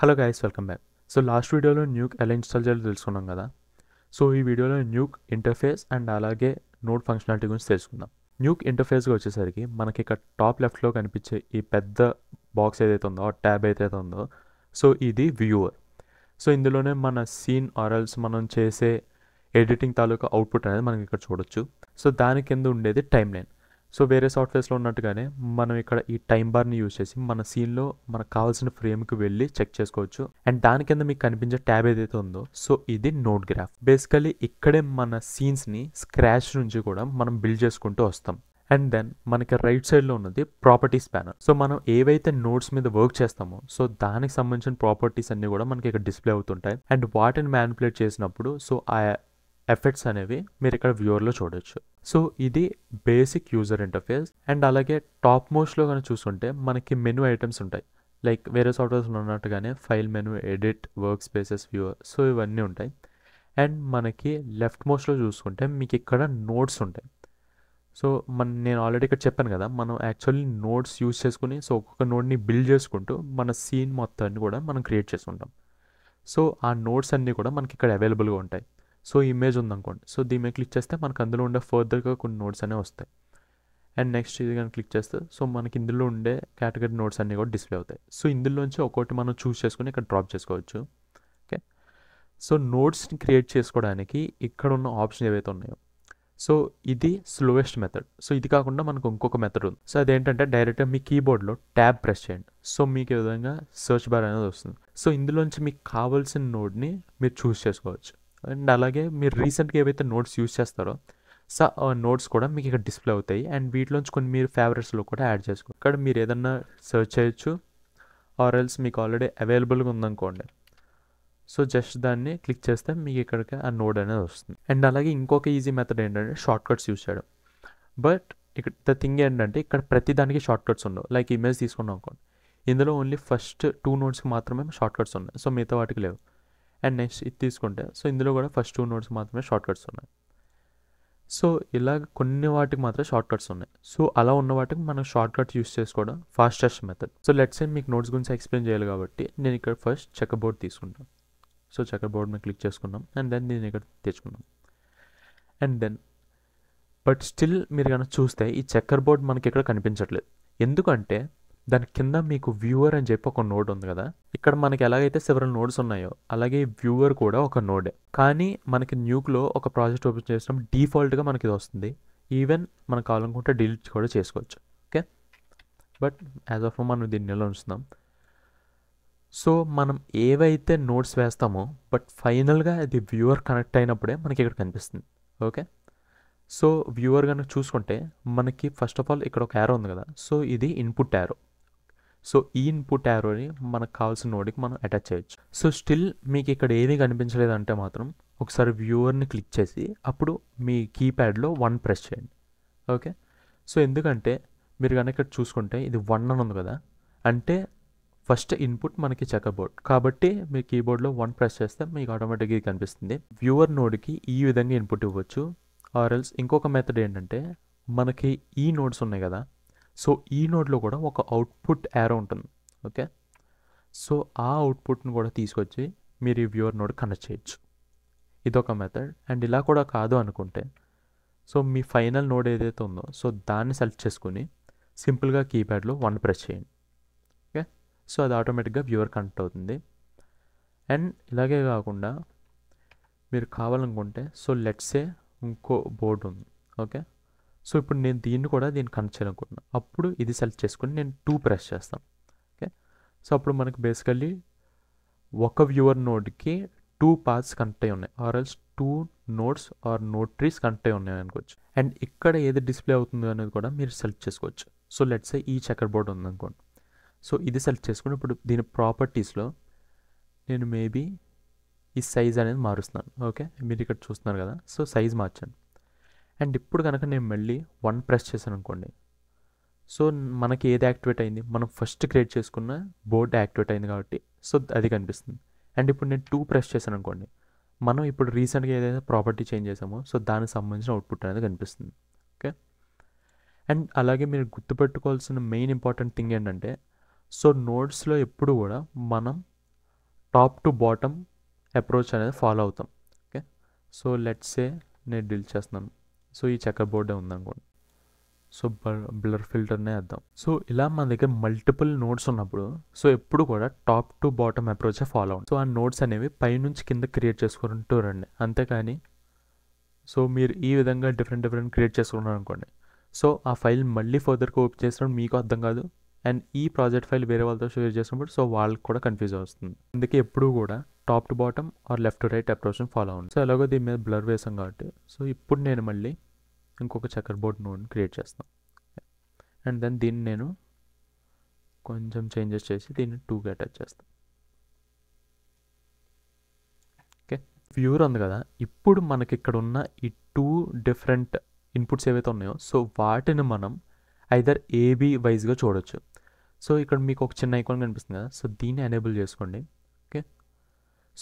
hello guys welcome back so last వీడియోలో Nuke ఎలా install చేయాలో తెలుసుకున్నాం కదా సో ఈ వీడియోలో న్యూక్ ఇంటర్ఫేస్ అండ్ అలాగే నోట్ ఫంక్షనాలిటీ గురించి తెలుసుకుందాం న్యూక్ ఇంటర్ఫేస్గా వచ్చేసరికి మనకి ఇక్కడ టాప్ లెఫ్ట్లో కనిపించే ఈ పెద్ద బాక్స్ ఏదైతే ఉందో ట్యాబ్ ఏదైతే ఉందో సో ఇది వ్యూవర్ సో ఇందులోనే మన సీన్ ఆరల్స్ మనం చేసే ఎడిటింగ్ తాలూకా అవుట్పుట్ అనేది మనం ఇక్కడ చూడొచ్చు సో దాని కింద ఉండేది టైం లైన్ సో వేరే సాఫ్ట్వేర్స్లో ఉన్నట్టుగానే మనం ఇక్కడ ఈ టైం బార్ని యూజ్ చేసి మన సీన్లో మనకు కావాల్సిన ఫ్రేమ్కి వెళ్ళి చెక్ చేసుకోవచ్చు అండ్ దాని కింద మీకు కనిపించే ట్యాబ్ ఏదైతే ఉందో సో ఇది నోట్ గ్రాఫ్ బేసికలీ ఇక్కడే మన సీన్స్ని స్క్రాచ్ నుంచి కూడా మనం బిల్డ్ చేసుకుంటూ వస్తాం అండ్ దెన్ మనకి రైట్ సైడ్లో ఉన్నది ప్రాపర్టీస్ ప్యానర్ సో మనం ఏవైతే నోట్స్ మీద వర్క్ చేస్తామో సో దానికి సంబంధించిన ప్రాపర్టీస్ అన్నీ కూడా మనకి ఇక్కడ డిస్ప్లే అవుతుంటాయి అండ్ వాటిని మ్యానిపులేట్ చేసినప్పుడు సో ఆ ఎఫెక్ట్స్ అనేవి మీరు ఇక్కడ వ్యూవర్లో చూడొచ్చు సో ఇది బేసిక్ యూజర్ ఇంటర్ఫేస్ అండ్ అలాగే టాప్ మోస్ట్లో కానీ చూసుకుంటే మనకి మెనూ ఐటమ్స్ ఉంటాయి లైక్ వేరే సాఫ్ట్వేర్స్లో ఉన్నట్టుగానే file menu edit workspaces view so ఇవన్నీ ఉంటాయి అండ్ మనకి లెఫ్ట్ మోస్ట్లో చూసుకుంటే మీకు ఇక్కడ నోట్స్ ఉంటాయి సో మన నేను ఆల్రెడీ ఇక్కడ చెప్పాను కదా మనం యాక్చువల్లీ నోట్స్ యూజ్ చేసుకుని సో ఒక్కొక్క నోట్ని బిల్డ్ చేసుకుంటూ మన సీన్ మొత్తాన్ని కూడా మనం క్రియేట్ చేసుకుంటాం సో ఆ నోట్స్ అన్నీ కూడా మనకి ఇక్కడ అవైలబుల్గా ఉంటాయి సో ఇమేజ్ ఉందనుకోండి సో దీని మీద క్లిక్ చేస్తే మనకు అందులో ఉండే ఫర్దర్గా కొన్ని నోట్స్ అనేవి వస్తాయి అండ్ నెక్స్ట్ ఇది కానీ క్లిక్ చేస్తే సో మనకి ఇందులో ఉండే కేటగిరీ నోట్స్ అన్నీ కూడా డిస్ప్లే అవుతాయి సో ఇందులోంచి ఒకటి మనం చూస్ చేసుకుని ఇక్కడ డ్రాప్ చేసుకోవచ్చు ఓకే సో నోట్స్ని క్రియేట్ చేసుకోవడానికి ఇక్కడ ఉన్న ఆప్షన్ ఏవైతే ఉన్నాయో సో ఇది స్లోయెస్ట్ మెథడ్ సో ఇది కాకుండా మనకు ఇంకొక మెథడ్ ఉంది సో అదేంటంటే డైరెక్ట్గా మీ కీబోర్డ్లో ట్యాబ్ ప్రెస్ చేయండి సో మీకు ఏ విధంగా సెర్చ్ బార్ అనేది వస్తుంది సో ఇందులోంచి మీకు కావాల్సిన నోడ్ని మీరు చూస్ చేసుకోవచ్చు అండ్ అలాగే మీరు రీసెంట్గా ఏవైతే నోట్స్ యూస్ చేస్తారో స నోట్స్ కూడా మీకు ఇక్కడ డిస్ప్లే అవుతాయి అండ్ వీటిలోంచి కొన్ని మీరు ఫేవరెట్స్లో కూడా యాడ్ చేసుకో ఇక్కడ మీరు ఏదన్నా సెర్చ్ చేయొచ్చు ఆర్ ఎల్స్ మీకు ఆల్రెడీ అవైలబుల్గా ఉందనుకోండి సో జస్ట్ దాన్ని క్లిక్ చేస్తే మీకు ఇక్కడికి ఆ నోడ్ అనేది వస్తుంది అండ్ అలాగే ఇంకొక ఈజీ మెథడ్ ఏంటంటే షార్ట్ కట్స్ యూస్ చేయడం బట్ ఇక్కడ ద థింగ్ ఏంటంటే ఇక్కడ ప్రతి దానికి షార్ట్ కట్స్ ఉండవు లైక్ ఇమేజ్ తీసుకున్నాం అనుకోండి ఇందులో ఓన్లీ ఫస్ట్ టూ నోట్స్కి మాత్రమే షార్ట్ కట్స్ ఉన్నాయి సో మిగతా వాటికి లేవు అండ్ నెక్స్ట్ ఇది తీసుకుంటే సో ఇందులో కూడా ఫస్ట్ టూ నోట్స్ మాత్రమే షార్ట్ కట్స్ ఉన్నాయి సో ఇలా కొన్ని వాటికి మాత్రం షార్ట్ కట్స్ ఉన్నాయి సో అలా ఉన్న వాటికి మనం షార్ట్ కట్స్ యూస్ చేసుకోవడం ఫాస్టెస్ట్ మెథడ్ సో లెట్స్ ఏ మీకు నోట్స్ గురించి ఎక్స్ప్లెయిన్ చేయాలి కాబట్టి నేను ఇక్కడ ఫస్ట్ చెక్ బోర్డ్ తీసుకుంటాను సో చెక్ బోర్డ్ మీద క్లిక్ చేసుకున్నాం అండ్ దెన్ నేను ఇక్కడ తెచ్చుకున్నాం అండ్ దెన్ బట్ స్టిల్ మీరు కనుక చూస్తే ఈ చెక్కర్ బోర్డ్ మనకి ఇక్కడ కనిపించట్లేదు ఎందుకంటే దాని కింద మీకు వ్యూవర్ అని చెప్పి ఒక నోడ్ ఉంది కదా ఇక్కడ మనకి ఎలాగైతే సెవెరల్ నోడ్స్ ఉన్నాయో అలాగే వ్యూవర్ కూడా ఒక నోడే కానీ మనకి న్యూక్లో ఒక ప్రాజెక్ట్ ఓపెన్ చేసినప్పుడు డీఫాల్ట్గా మనకి ఇది వస్తుంది ఈవెన్ మనం కావాలనుకుంటే డిలీట్ కూడా చేసుకోవచ్చు ఓకే బట్ యాజ్ ఆఫ్ మనం దీన్ని నిల్వ ఉంచుతున్నాం సో మనం ఏవైతే నోట్స్ వేస్తామో బట్ ఫైనల్గా అది వ్యూవర్ కనెక్ట్ అయినప్పుడే మనకి ఇక్కడ కనిపిస్తుంది ఓకే సో వ్యూవర్ కనుక చూసుకుంటే మనకి ఫస్ట్ ఆఫ్ ఆల్ ఇక్కడ ఒక యారో ఉంది కదా సో ఇది ఇన్పుట్ యారో సో ఈ ఇన్పుట్ యారోని మనకు కావాల్సిన నోడ్కి మనం అటాచ్ చేయొచ్చు సో స్టిల్ మీకు ఇక్కడ ఏది కనిపించలేదంటే మాత్రం ఒకసారి వ్యూవర్ని క్లిక్ చేసి అప్పుడు మీ కీప్యాడ్లో వన్ ప్రెస్ చేయండి ఓకే సో ఎందుకంటే మీరు కనుక ఇక్కడ చూసుకుంటే ఇది వన్ అని ఉంది కదా అంటే ఫస్ట్ ఇన్పుట్ మనకి చెక్కబోర్డ్ కాబట్టి మీ కీబోర్డ్లో వన్ ప్రెస్ చేస్తే మీకు ఆటోమేటిక్గా కనిపిస్తుంది వ్యూవర్ నోడ్కి ఈ విధంగా ఇన్పుట్ ఇవ్వచ్చు ఆర్ఎల్స్ ఇంకొక మెథడ్ ఏంటంటే మనకి ఈ నోడ్స్ ఉన్నాయి కదా సో ఈ నోడ్లో కూడా ఒక అవుట్పుట్ యారో ఉంటుంది ఓకే సో ఆ అవుట్పుట్ను కూడా తీసుకొచ్చి మీరు ఈ వ్యూవర్ నోడ్ కనెక్ట్ చేయొచ్చు ఇదొక మెథడ్ అండ్ ఇలా కూడా కాదు అనుకుంటే సో మీ ఫైనల్ నోడ్ ఏదైతే ఉందో సో దాన్ని సెలెక్ట్ చేసుకుని సింపుల్గా కీప్యాడ్లో వన్ ప్రెస్ చేయండి ఓకే సో అది ఆటోమేటిక్గా వ్యూవర్ కనెక్ట్ అవుతుంది అండ్ ఇలాగే కాకుండా మీరు కావాలనుకుంటే సో లెట్సే ఇంకో బోర్డు ఉంది ఓకే సో ఇప్పుడు నేను దీన్ని కూడా దీన్ని కనెక్ట్ చేయాలనుకుంటున్నాను అప్పుడు ఇది సెలెక్ట్ చేసుకొని నేను టూ ప్రెస్ చేస్తాను ఓకే సో అప్పుడు మనకు బేసికల్లీ ఒక వ్యూవర్ నోడ్కి టూ పార్ట్స్ కనెక్ట్ అయి ఉన్నాయి or else two nodes or node trees connect అయి ఉన్నాయి అనుకోవచ్చు అండ్ ఇక్కడ ఏది డిస్ప్లే అవుతుందో అనేది కూడా మీరు సెలెక్ట్ చేసుకోవచ్చు సో లెట్స్ ఈ చెక్కర్ బోర్డ్ ఉందనుకోండి సో ఇది సెలెక్ట్ చేసుకుని ఇప్పుడు దీని ప్రాపర్టీస్లో నేను మేబీ ఈ సైజ్ అనేది మారుస్తున్నాను ఓకే మీరు ఇక్కడ చూస్తున్నారు కదా సో సైజ్ మార్చాను అండ్ ఇప్పుడు కనుక నేను మళ్ళీ వన్ ప్రెస్ చేశాను అనుకోండి సో మనకి ఏది యాక్టివేట్ అయింది మనం ఫస్ట్ క్రియేట్ చేసుకున్న బోర్డ్ యాక్టివేట్ అయింది కాబట్టి సో అది కనిపిస్తుంది అండ్ ఇప్పుడు నేను టూ ప్రెస్ చేశాను అనుకోండి మనం ఇప్పుడు రీసెంట్గా ఏదైతే ప్రాపర్టీ చేంజ్ చేసామో సో దానికి సంబంధించిన అవుట్పుట్ అనేది కనిపిస్తుంది ఓకే అండ్ అలాగే మీరు గుర్తుపెట్టుకోవాల్సిన మెయిన్ ఇంపార్టెంట్ థింగ్ ఏంటంటే సో నోట్స్లో ఎప్పుడు కూడా మనం టాప్ టు బాటమ్ అప్రోచ్ అనేది ఫాలో అవుతాం ఓకే సో లెట్సే నేను డీల్ చేస్తున్నాను సో ఈ చెక్కర్ బోర్డే ఉందనుకోండి సో బ్లర్ ఫిల్టర్నే వేద్దాం సో ఇలా మన దగ్గర మల్టిపుల్ నోట్స్ ఉన్నప్పుడు సో ఎప్పుడు కూడా top to bottom approach follow అవుతుంది సో ఆ నోట్స్ అనేవి పైనుంచి కింద క్రియేట్ చేసుకుంటూ రండి అంతేకాని సో మీరు ఈ విధంగా డిఫరెంట్ డిఫరెంట్ క్రియేట్ చేసుకున్నారు అనుకోండి సో ఆ ఫైల్ మళ్ళీ ఫర్దర్కి ఓపెన్ చేసినప్పుడు మీకు అర్థం కాదు అండ్ ఈ ప్రాజెక్ట్ ఫైల్ వేరే వాళ్ళతో షేర్ చేసినప్పుడు సో వాళ్ళకి కూడా కన్ఫ్యూజ్ అవుతుంది అందుకే ఎప్పుడు కూడా top to bottom or left to right అప్రోచ్ని ఫాలో అవుతుంది సో ఎలాగో దీని మీద బ్లర్ వేసాం కాబట్టి సో ఇప్పుడు నేను మళ్ళీ ఇంకొక చక్కర్ బోర్డ్ నూనె క్రియేట్ చేస్తాం అండ్ దెన్ దీన్ని నేను కొంచెం చేంజెస్ చేసి దీన్ని టూకి అటాచ్ చేస్తాను ఓకే ప్యూర్ ఉంది కదా ఇప్పుడు మనకి ఇక్కడ ఉన్న ఈ టూ డిఫరెంట్ ఇన్పుట్స్ ఏవైతే ఉన్నాయో సో వాటిని మనం ఐదర్ ఏబీ వైజ్గా చూడొచ్చు సో ఇక్కడ మీకు ఒక చిన్న ఐకాన్ కనిపిస్తుంది కదా సో దీన్ని ఎనేబుల్ చేసుకోండి ఓకే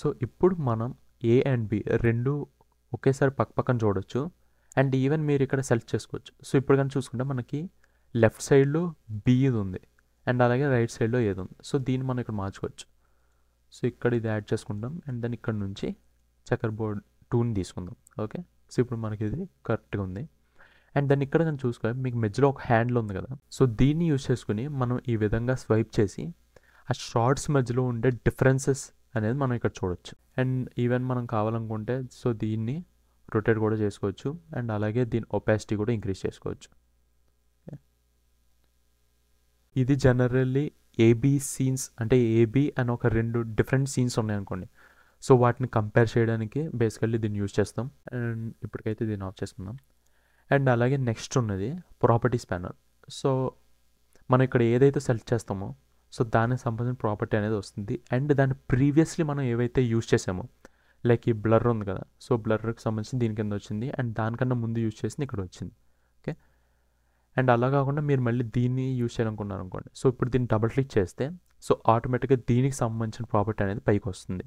సో ఇప్పుడు మనం ఏ అండ్ బి రెండు ఒకేసారి పక్క పక్కన చూడొచ్చు అండ్ ఈవెన్ మీరు ఇక్కడ సెలెక్ట్ చేసుకోవచ్చు సో ఇప్పుడు కానీ చూసుకుంటే మనకి లెఫ్ట్ సైడ్లో బీది ఉంది అండ్ అలాగే రైట్ సైడ్లో ఏది ఉంది సో దీన్ని మనం ఇక్కడ మార్చుకోవచ్చు సో ఇక్కడ ఇది యాడ్ చేసుకుంటాం అండ్ దెన్ ఇక్కడ నుంచి చక్కర్ బోర్డ్ టూని తీసుకుందాం ఓకే సో ఇప్పుడు మనకి ఇది కరెక్ట్గా ఉంది అండ్ దాన్ని ఇక్కడ కానీ చూసుకోవాలి మీకు మధ్యలో ఒక హ్యాండ్లో ఉంది కదా సో దీన్ని యూజ్ చేసుకుని మనం ఈ విధంగా స్వైప్ చేసి ఆ షార్ట్స్ మధ్యలో ఉండే డిఫరెన్సెస్ అనేది మనం ఇక్కడ చూడొచ్చు అండ్ ఈవెన్ మనం కావాలనుకుంటే సో దీన్ని రొటేట్ కూడా చేసుకోవచ్చు అండ్ అలాగే దీని ఒపాసిటీ కూడా ఇంక్రీజ్ చేసుకోవచ్చు ఇది జనరల్లీ ఏబీ సీన్స్ అంటే ఏబీ అని ఒక రెండు డిఫరెంట్ సీన్స్ ఉన్నాయనుకోండి సో వాటిని కంపేర్ చేయడానికి బేసికల్లీ దీన్ని యూజ్ చేస్తాం అండ్ ఇప్పటికైతే దీన్ని ఆఫ్ చేసుకుందాం అండ్ అలాగే నెక్స్ట్ ఉన్నది ప్రాపర్టీస్ ప్యానల్ సో మనం ఇక్కడ ఏదైతే సెలెక్ట్ చేస్తామో సో దానికి సంబంధించిన ప్రాపర్టీ అనేది వస్తుంది అండ్ దాన్ని ప్రీవియస్లీ మనం ఏవైతే యూజ్ చేసామో లైక్ ఈ బ్లర్ ఉంది కదా సో బ్లర్కి సంబంధించి దీని కింద వచ్చింది అండ్ దానికన్నా ముందు యూజ్ చేసింది ఇక్కడ వచ్చింది ఓకే అండ్ అలా కాకుండా మీరు మళ్ళీ దీన్ని యూజ్ చేయాలనుకున్నారు అనుకోండి సో ఇప్పుడు దీన్ని డబుల్ క్లిక్ చేస్తే సో ఆటోమేటిక్గా దీనికి సంబంధించిన ప్రాపర్టీ అనేది పైకి వస్తుంది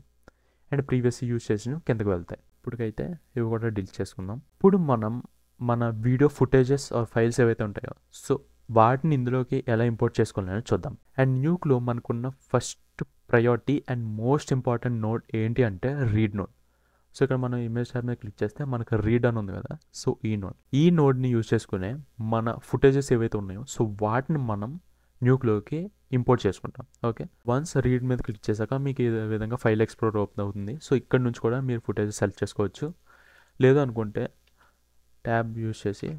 అండ్ ప్రీవియస్ యూజ్ చేసిన కిందకు వెళ్తాయి ఇప్పటికైతే ఇవి కూడా డీల్ చేసుకుందాం ఇప్పుడు మనం మన వీడియో ఫుటేజెస్ ఆర్ ఫైల్స్ ఏవైతే ఉంటాయో సో వాటిని ఇందులోకి ఎలా ఇంపోర్ట్ చేసుకోవాలని చూద్దాం అండ్ న్యూక్లో మనకున్న first priority and most important node ఏంటి అంటే రీడ్ నోట్ సో ఇక్కడ మనం ఇమేజ్ ట్యాబ్ మీద క్లిక్ చేస్తే మనకు రీడ్ అని ఉంది కదా సో ఈ నోట్ ఈ నోడ్ని యూజ్ చేసుకునే మన ఫుటేజెస్ ఏవైతే ఉన్నాయో సో వాటిని మనం న్యూక్లోకి ఇంపోర్ట్ చేసుకుంటాం ఓకే వన్స్ రీడ్ మీద క్లిక్ చేశాక మీకు ఏ విధంగా ఫైల్ ఎక్స్ప్లోర్ ఓపెన్ అవుతుంది సో ఇక్కడ నుంచి కూడా మీరు ఫుటేజ్ సెలెక్ట్ చేసుకోవచ్చు లేదు అనుకుంటే ట్యాబ్ యూజ్ చేసి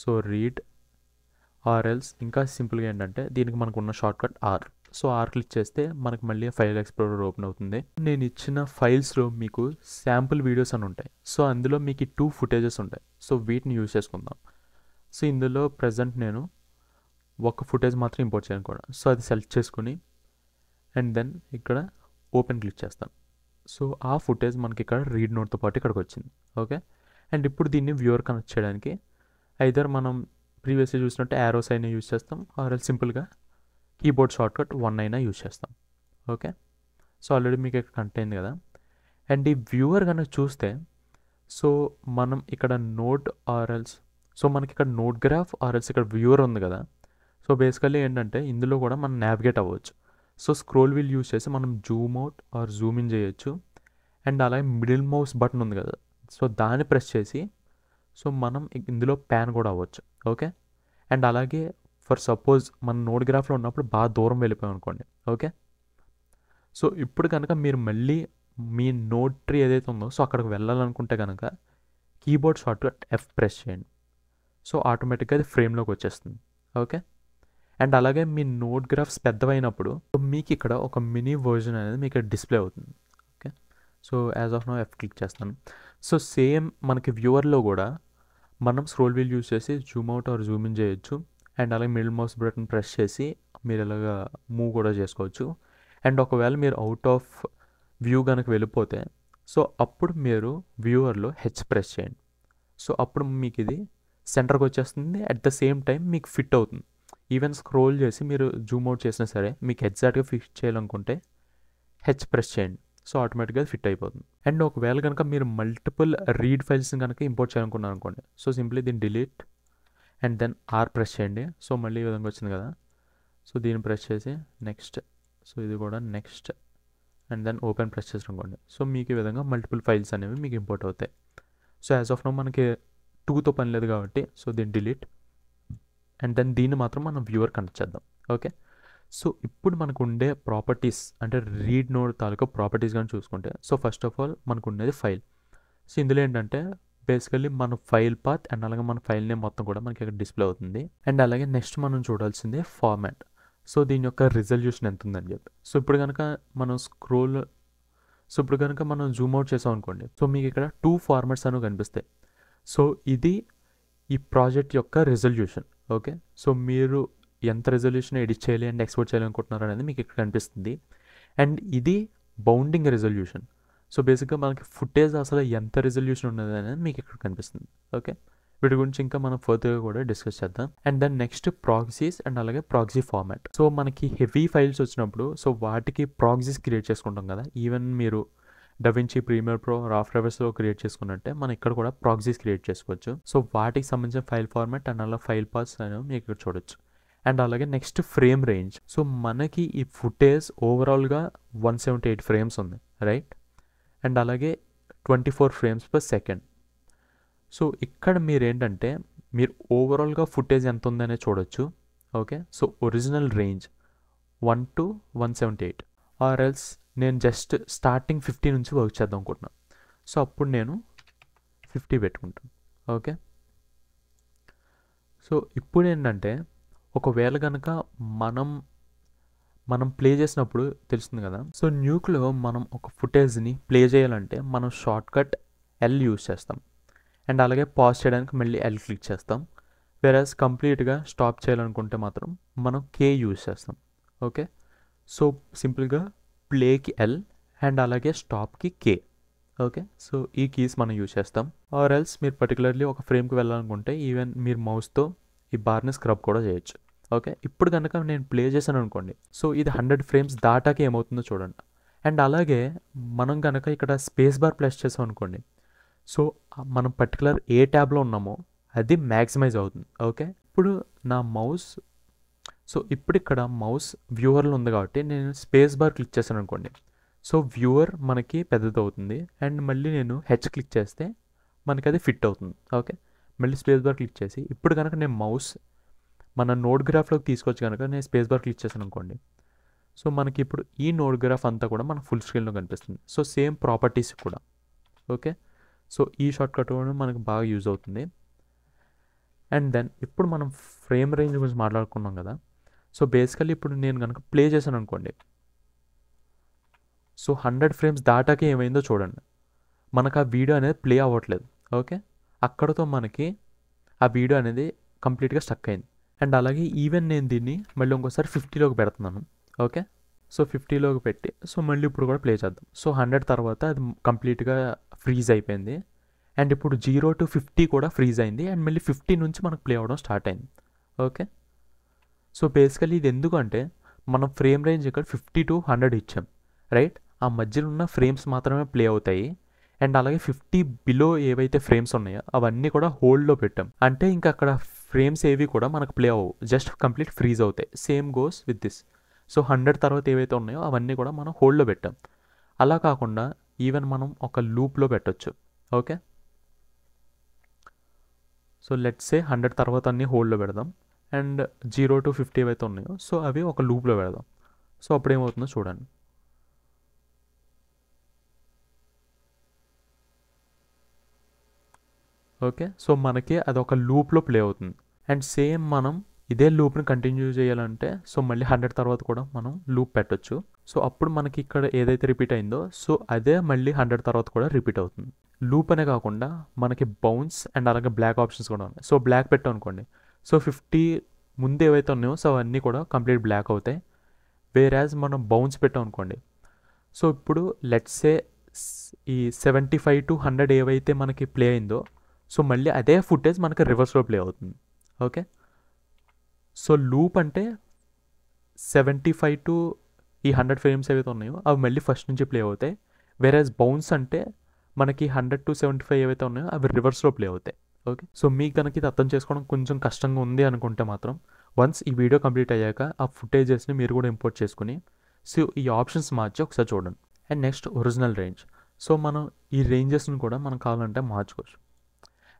సో రీడ్ ఆర్ఎల్స్ ఇంకా సింపుల్గా ఏంటంటే దీనికి మనకు ఉన్న shortcut R so R click చేస్తే మనకు మళ్ళీ ఫైల్ ఎక్స్ప్లోరర్ ఓపెన్ అవుతుంది నేను ఇచ్చిన ఫైల్స్లో మీకు శాంపుల్ వీడియోస్ అని ఉంటాయి సో అందులో మీకు టూ ఫుటేజెస్ ఉంటాయి సో వీటిని యూజ్ చేసుకుందాం సో ఇందులో ప్రజెంట్ నేను ఒక ఫుటేజ్ మాత్రం ఇంపోర్ట్ చేయను కూడా సో అది సెలెక్ట్ చేసుకుని అండ్ దెన్ ఇక్కడ ఓపెన్ క్లిక్ చేస్తాను సో ఆ ఫుటేజ్ మనకి ఇక్కడ రీడ్ నోట్తో పాటు ఇక్కడికి వచ్చింది ఓకే అండ్ ఇప్పుడు దీన్ని వ్యూవర్ కనెక్ట్ చేయడానికి ఐదర్ మనం ప్రీవియస్ చూసినట్టు యారోస్ అయినా యూజ్ చేస్తాం ఆర్ఎల్ సింపుల్గా కీబోర్డ్ షార్ట్కట్ వన్ అయినా యూజ్ చేస్తాం ఓకే సో ఆల్రెడీ మీకు ఇక్కడ అయింది కదా అండ్ ఈ వ్యూవర్ కనుక చూస్తే సో మనం ఇక్కడ నోట్ ఆర్ఎల్స్ సో మనకి ఇక్కడ నోట్ గ్రాఫ్ ఆర్ఎల్స్ ఇక్కడ వ్యూవర్ ఉంది కదా సో బేసికల్లీ ఏంటంటే ఇందులో కూడా మనం నావిగేట్ అవ్వచ్చు సో స్క్రోల్ వీల్ యూజ్ చేసి మనం zoom out or zoom in చేయొచ్చు అండ్ అలాగే మిడిల్ మౌస్ బటన్ ఉంది కదా సో దాన్ని ప్రెస్ చేసి సో మనం ఇందులో ప్యాన్ కూడా అవ్వచ్చు ఓకే అండ్ అలాగే ఫర్ సపోజ్ మన నోడ్ గ్రాఫ్లో ఉన్నప్పుడు బాగా దూరం వెళ్ళిపోయాం అనుకోండి ఓకే సో ఇప్పుడు కనుక మీరు మళ్ళీ మీ నోట్ ట్రీ ఏదైతే ఉందో సో అక్కడికి వెళ్ళాలనుకుంటే కనుక కీబోర్డ్ షార్ట్కట్ ఎఫ్ ప్రెస్ చేయండి సో ఆటోమేటిక్గా అది ఫ్రేమ్లోకి వచ్చేస్తుంది ఓకే అండ్ అలాగే మీ నోట్ గ్రాఫ్స్ పెద్దవైనప్పుడు మీకు ఇక్కడ ఒక మినీ వర్జన్ అనేది మీకు డిస్ప్లే అవుతుంది okay so as of now F click చేస్తాను సో సేమ్ మనకి వ్యూవర్లో కూడా మనం స్క్రోల్ వీల్ యూస్ చేసి zoom out or zoom in చేయొచ్చు అండ్ అలాగే మిడిల్ మౌస్ బటన్ ప్రెస్ చేసి మీరు ఇలాగా మూవ్ కూడా చేసుకోవచ్చు అండ్ ఒకవేళ మీరు అవుట్ ఆఫ్ వ్యూ కనుక వెళ్ళిపోతే సో అప్పుడు మీరు వ్యూవర్లో హెచ్ ప్రెస్ చేయండి సో అప్పుడు మీకు ఇది సెంటర్కి వచ్చేస్తుంది అట్ ద సేమ్ టైం మీకు ఫిట్ అవుతుంది ఈవెన్ స్క్రోల్ చేసి మీరు జూమ్ అవుట్ చేసినా సరే మీకు ఎగ్జాక్ట్గా ఫిక్స్ చేయాలనుకుంటే హెచ్ ప్రెస్ చేయండి సో ఆటోమేటిక్గా ఫిట్ అయిపోతుంది అండ్ ఒకవేళ కనుక మీరు మల్టిపుల్ రీడ్ ఫైల్స్ని కనుక ఇంపోర్ట్ చేయాలనుకున్నారు అనుకోండి సో సింప్లీ దీన్ని delete and then R press చేయండి సో మళ్ళీ ఈ విధంగా వచ్చింది కదా సో దీన్ని ప్రెస్ చేసి నెక్స్ట్ సో ఇది కూడా next and then open press చేసుకోండి సో మీకు ఈ విధంగా మల్టిపుల్ ఫైల్స్ అనేవి మీకు ఇంపోర్ట్ అవుతాయి సో యాజ్ ఆఫ్ నో మనకి టూతో పని లేదు కాబట్టి సో దీన్ని డిలీట్ అండ్ దెన్ దీన్ని మాత్రం మనం వ్యూవర్ కనెక్ట్ చేద్దాం ఓకే సో ఇప్పుడు మనకు ఉండే ప్రాపర్టీస్ అంటే రీడ్ నోడ్ తాలూకా ప్రాపర్టీస్ కానీ చూసుకుంటే సో ఫస్ట్ ఆఫ్ ఆల్ మనకు ఉండేది ఫైల్ సో ఇందులో ఏంటంటే బేసికల్లీ మన ఫైల్ పాత్ అండ్ అలాగే మన ఫైల్ నేమ్ మొత్తం కూడా మనకి ఇక్కడ డిస్ప్లే అవుతుంది అండ్ అలాగే నెక్స్ట్ మనం చూడాల్సిందే ఫార్మాట్ సో దీని యొక్క రిజల్యూషన్ ఎంత ఉందని చెప్పి సో ఇప్పుడు కనుక మనం స్క్రోల్ సో ఇప్పుడు కనుక మనం జూమ్ అవుట్ చేసాం అనుకోండి సో మీకు ఇక్కడ టూ ఫార్మాట్స్ అని కనిపిస్తాయి సో ఇది ఈ ప్రాజెక్ట్ యొక్క రిజల్యూషన్ ఓకే సో మీరు ఎంత రిజల్యూషన్ ఎడిట్ చేయాలి అండ్ ఎక్స్పోర్ట్ చేయాలి అనుకుంటున్నారు అనేది మీకు ఇక్కడ కనిపిస్తుంది అండ్ ఇది బౌండింగ్ రిజల్యూషన్ సో బేసిక్గా మనకి ఫుటేజ్ అసలు ఎంత రిజల్యూషన్ ఉన్నది అనేది మీకు ఇక్కడ కనిపిస్తుంది ఓకే వీటి గురించి ఇంకా మనం ఫర్దర్గా కూడా డిస్కస్ చేద్దాం and then next proxies and అలాగే ప్రాక్సీ ఫార్మాట్ సో మనకి హెవీ ఫైల్స్ వచ్చినప్పుడు సో వాటికి ప్రాక్సీస్ క్రియేట్ చేసుకుంటాం కదా ఈవెన్ మీరు డవించి ప్రీమియర్ ప్రో రాఫ్ రెవర్స్లో క్రియేట్ చేసుకున్నట్టే మనం ఇక్కడ కూడా ప్రాక్సీస్ క్రియేట్ చేసుకోవచ్చు సో వాటికి సంబంధించిన ఫైల్ ఫార్మాట్ అండ్ అలా ఫైల్ పాస్ అని మీకు ఇక్కడ చూడొచ్చు అండ్ అలాగే నెక్స్ట్ ఫ్రేమ్ రేంజ్ సో మనకి ఈ ఫుటేజ్ ఓవరాల్గా వన్ సెవెంటీ ఎయిట్ ఫ్రేమ్స్ ఉంది రైట్ అండ్ అలాగే twenty four frames per second so ఇక్కడ మీరు ఏంటంటే మీరు ఓవరాల్గా ఫుటేజ్ ఎంత ఉందనే చూడొచ్చు okay so original range one to one seventy eight or else నేను జస్ట్ స్టార్టింగ్ ఫిఫ్టీ నుంచి వర్క్ చేద్దాం అనుకుంటున్నాను సో అప్పుడు నేను ఫిఫ్టీ పెట్టుకుంటాను ఓకే సో ఇప్పుడు ఏంటంటే ఒకవేళ కనుక మనం మనం ప్లే చేసినప్పుడు తెలుస్తుంది కదా సో న్యూక్లో మనం ఒక ఫుటేజ్ని ప్లే చేయాలంటే మనం షార్ట్కట్ ఎల్ యూజ్ చేస్తాం అండ్ అలాగే పాజ్ చేయడానికి మళ్ళీ ఎల్ క్లిక్ చేస్తాం వెరాజ్ కంప్లీట్గా స్టాప్ చేయాలనుకుంటే మాత్రం మనం కే యూజ్ చేస్తాం ఓకే సో సింపుల్గా ప్లేకి ఎల్ అండ్ అలాగే స్టాప్కి కే ఓకే సో ఈ కీస్ మనం యూజ్ చేస్తాం ఆర్ ఎల్స్ మీరు పర్టికులర్లీ ఒక ఫ్రేమ్కి వెళ్ళాలనుకుంటే ఈవెన్ మీరు మౌస్తో ఈ బార్ని స్క్రబ్ కూడా చేయొచ్చు ఓకే ఇప్పుడు కనుక నేను ప్లే చేశాను అనుకోండి సో ఇది హండ్రెడ్ ఫ్రేమ్స్ దాటాకి ఏమవుతుందో చూడండి అండ్ అలాగే మనం కనుక ఇక్కడ స్పేస్ బార్ ప్లస్ చేసాం అనుకోండి సో మనం పర్టికులర్ ఏ ట్యాబ్లో ఉన్నామో అది మ్యాక్సిమైజ్ అవుతుంది ఓకే ఇప్పుడు నా మౌస్ సో ఇప్పుడు ఇక్కడ మౌస్ వ్యూవర్లో ఉంది కాబట్టి నేను స్పేస్ బార్ క్లిక్ చేశాను అనుకోండి సో వ్యూవర్ మనకి పెద్దది అవుతుంది అండ్ మళ్ళీ నేను హెచ్ క్లిక్ చేస్తే మనకి అది ఫిట్ అవుతుంది ఓకే మళ్ళీ స్పేస్ బార్ క్లిక్ చేసి ఇప్పుడు కనుక నేను మౌస్ మన నోడ్ గ్రాఫ్లోకి తీసుకొచ్చి కనుక నేను స్పేస్ బార్ క్లిక్ చేశాను అనుకోండి సో మనకి ఇప్పుడు ఈ నోడ్ గ్రాఫ్ అంతా కూడా మనకు ఫుల్ స్క్రీన్లో కనిపిస్తుంది సో సేమ్ ప్రాపర్టీస్ కూడా ఓకే సో ఈ షార్ట్ కట్ కూడా మనకు బాగా యూజ్ అవుతుంది అండ్ దెన్ ఇప్పుడు మనం ఫ్రేమ్ రేంజ్ గురించి మాట్లాడుకున్నాం కదా సో బేసికల్లీ ఇప్పుడు నేను కనుక ప్లే చేశాను అనుకోండి సో హండ్రెడ్ ఫ్రేమ్స్ దాటాక ఏమైందో చూడండి మనకు ఆ వీడియో అనేది ప్లే అవ్వట్లేదు ఓకే అక్కడతో మనకి ఆ వీడియో అనేది కంప్లీట్గా స్టక్ అయింది అండ్ అలాగే ఈవెన్ నేను దీన్ని మళ్ళీ ఇంకోసారి ఫిఫ్టీలోకి పెడుతున్నాను ఓకే సో ఫిఫ్టీలోకి పెట్టి సో మళ్ళీ ఇప్పుడు కూడా ప్లే చేద్దాం సో హండ్రెడ్ తర్వాత అది కంప్లీట్గా ఫ్రీజ్ అయిపోయింది అండ్ ఇప్పుడు జీరో టు ఫిఫ్టీ కూడా ఫ్రీజ్ అయింది అండ్ మళ్ళీ ఫిఫ్టీ నుంచి మనకు ప్లే అవ్వడం స్టార్ట్ అయింది ఓకే సో బేసికలీ ఇది ఎందుకంటే మనం ఫ్రేమ్ రేంజ్ ఇక్కడ ఫిఫ్టీ టు హండ్రెడ్ ఇచ్చాం రైట్ ఆ మధ్యలో ఉన్న ఫ్రేమ్స్ మాత్రమే ప్లే అవుతాయి అండ్ అలాగే ఫిఫ్టీ బిలో ఏవైతే ఫ్రేమ్స్ ఉన్నాయో అవన్నీ కూడా హోల్డ్లో పెట్టాం అంటే ఇంకా అక్కడ ఫ్రేమ్స్ ఏవి కూడా మనకు ప్లే అవ్వవు జస్ట్ కంప్లీట్ ఫ్రీజ్ అవుతాయి same goes with this so hundred తర్వాత ఏవైతే ఉన్నాయో అవన్నీ కూడా మనం హోల్డ్లో పెట్టాం అలా కాకుండా ఈవెన్ మనం ఒక లూప్లో పెట్టచ్చు okay so let's say hundred తర్వాత అన్నీ హోల్డ్లో పెడదాం అండ్ జీరో టు ఫిఫ్టీ ఏవైతే ఉన్నాయో సో అవి ఒక లూప్లో పెడదాం సో అప్పుడు ఏమవుతుందో చూడండి ఓకే సో మనకి అది ఒక లూప్లో ప్లే అవుతుంది అండ్ సేమ్ మనం ఇదే లూప్ని కంటిన్యూ చేయాలంటే సో మళ్ళీ హండ్రెడ్ తర్వాత కూడా మనం లూప్ పెట్టొచ్చు సో అప్పుడు మనకి ఇక్కడ ఏదైతే రిపీట్ అయిందో సో అదే మళ్ళీ హండ్రెడ్ తర్వాత కూడా రిపీట్ అవుతుంది లూప్ అనే కాకుండా మనకి బౌన్స్ అండ్ అలాగే బ్లాక్ ఆప్షన్స్ కూడా ఉన్నాయి సో బ్లాక్ పెట్టాం అనుకోండి సో ఫిఫ్టీ ముందు ఏవైతే ఉన్నాయో సో అవన్నీ కూడా కంప్లీట్ బ్లాక్ అవుతాయి వేర్ యాజ్ మనం బౌన్స్ పెట్టాం అనుకోండి సో ఇప్పుడు లెట్సే ఈ సెవెంటీ ఫైవ్ టు హండ్రెడ్ ఏవైతే మనకి ప్లే అయిందో సో మళ్ళీ అదే ఫుటేజ్ మనకు రివర్స్లో ప్లే అవుతుంది ఓకే సో లూప్ అంటే సెవెంటీ ఫైవ్ టు ఈ హండ్రెడ్ ఫ్రేమ్స్ ఏవైతే ఉన్నాయో అవి మళ్ళీ ఫస్ట్ నుంచి ప్లే అవుతాయి వెరాజ్ బౌన్స్ అంటే మనకి హండ్రెడ్ టు సెవెంటీ ఫైవ్ ఏవైతే ఉన్నాయో అవి రివర్స్లో ప్లే అవుతాయి ఓకే సో మీకు కనుక ఇది అర్థం చేసుకోవడం కొంచెం కష్టంగా ఉంది అనుకుంటే మాత్రం వన్స్ ఈ వీడియో కంప్లీట్ అయ్యాక ఆ ఫుటేజెస్ని మీరు కూడా ఇంపోర్ట్ చేసుకుని సో ఈ ఆప్షన్స్ మార్చి ఒకసారి చూడండి and next original range so మనం ఈ రేంజెస్ని కూడా మనం కావాలంటే మార్చుకోవచ్చు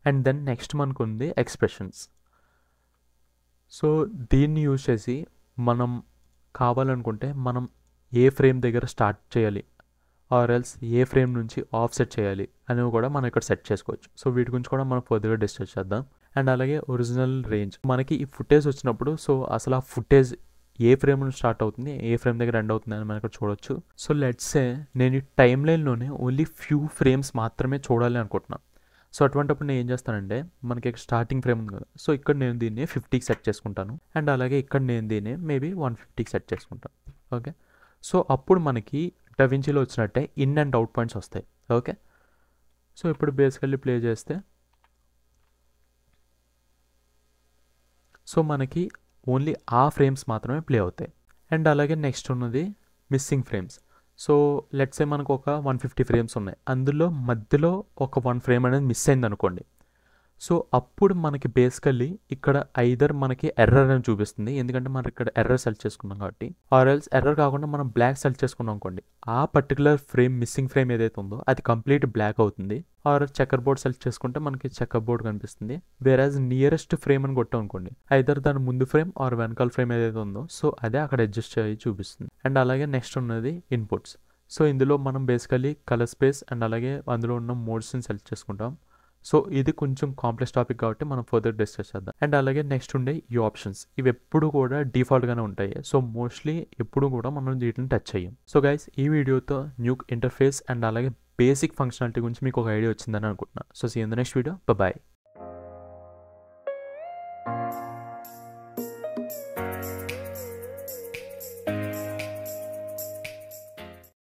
అండ్ దెన్ నెక్స్ట్ మనకు ఉంది ఎక్స్ప్రెషన్స్ సో దీన్ని యూజ్ చేసి మనం కావాలనుకుంటే మనం ఏ ఫ్రేమ్ దగ్గర స్టార్ట్ చేయాలి ఆర్ ఎల్స్ ఏ ఫ్రేమ్ నుంచి ఆఫ్సెట్ చేయాలి అనేవి కూడా మనం ఇక్కడ సెట్ చేసుకోవచ్చు సో వీటి గురించి కూడా మనం ఫర్దర్గా డిస్కస్ చేద్దాం అండ్ అలాగే ఒరిజినల్ రేంజ్ మనకి ఈ ఫుటేజ్ వచ్చినప్పుడు సో అసలు ఆ ఫుటేజ్ ఏ ఫ్రేమ్ నుంచి స్టార్ట్ అవుతుంది ఏ ఫ్రేమ్ దగ్గర ఎండ్ అవుతుంది అని మనం ఇక్కడ చూడొచ్చు సో లెట్సే నేను ఈ టైం లైన్లోనే ఓన్లీ ఫ్యూ ఫ్రేమ్స్ మాత్రమే చూడాలి అనుకుంటున్నాను సో అటువంటిప్పుడు నేను ఏం చేస్తానంటే మనకి స్టార్టింగ్ ఫ్రేమ్ ఉంది కదా సో ఇక్కడ నేను దీన్ని ఫిఫ్టీకి సెట్ చేసుకుంటాను అండ్ అలాగే ఇక్కడ నేను దీన్ని మేబీ వన్ ఫిఫ్టీకి సెట్ చేసుకుంటాను ఓకే సో అప్పుడు మనకి టవించిలో వచ్చినట్టే ఇన్ అండ్ అవుట్ పాయింట్స్ వస్తాయి ఓకే సో ఇప్పుడు బేసికల్లీ ప్లే చేస్తే సో మనకి ఓన్లీ ఆ ఫ్రేమ్స్ మాత్రమే ప్లే అవుతాయి అండ్ అలాగే నెక్స్ట్ ఉన్నది మిస్సింగ్ ఫ్రేమ్స్ సో లెట్సే మనకు ఒక వన్ ఫిఫ్టీ ఫ్రేమ్స్ ఉన్నాయి అందులో మధ్యలో ఒక వన్ ఫ్రేమ్ అనేది మిస్ అయింది అనుకోండి సో అప్పుడు మనకి బేసికల్లీ ఇక్కడ ఐదర్ మనకి ఎర్రర్ అని చూపిస్తుంది ఎందుకంటే మనం ఇక్కడ ఎర్రర్ సెలెక్ట్ చేసుకున్నాం కాబట్టి ఆర్ ఎల్స్ ఎర్రర్ కాకుండా మనం బ్లాక్ సెలెక్ట్ చేసుకున్నాం అనుకోండి ఆ పర్టికులర్ ఫ్రేమ్ మిస్సింగ్ ఫ్రేమ్ ఏదైతే ఉందో అది కంప్లీట్ బ్లాక్ అవుతుంది ఆర్ చెక్కర్ బోర్డ్ సెలెక్ట్ చేసుకుంటే మనకి చెక్కర్ బోర్డ్ కనిపిస్తుంది వేర్ యాజ్ నియరెస్ట్ ఫ్రేమ్ అని కొట్టాం అనుకోండి ఐదర్ దాని ముందు ఫ్రేమ్ ఆర్ వెనకాల ఫ్రేమ్ ఏదైతే ఉందో సో అదే అక్కడ అడ్జస్ట్ అయ్యి చూపిస్తుంది అండ్ అలాగే నెక్స్ట్ ఉన్నది ఇన్పుట్స్ సో ఇందులో మనం బేసికలీ కలర్ స్పేస్ అండ్ అలాగే అందులో ఉన్న మోడ్స్ని సెలెక్ట్ చేసుకుంటాం సో ఇది కొంచెం కాంప్లెక్స్ టాపిక్ కాబట్టి మనం ఫర్దర్ డిస్కస్ చేద్దాం అండ్ అలాగే నెక్స్ట్ ఉండే ఈ ఆప్షన్స్ ఇవి ఎప్పుడు కూడా డిఫాల్ట్గానే ఉంటాయి సో మోస్ట్లీ ఎప్పుడు కూడా మనం వీటిని టచ్ అయ్యాం సో గైస్ ఈ వీడియోతో న్యూక్ ఇంటర్ఫేస్ అండ్ అలాగే బేసిక్ ఫంక్షనాలిటీ గురించి మీకు ఒక ఐడియా వచ్చిందని అనుకుంటున్నాను so see in the next video bye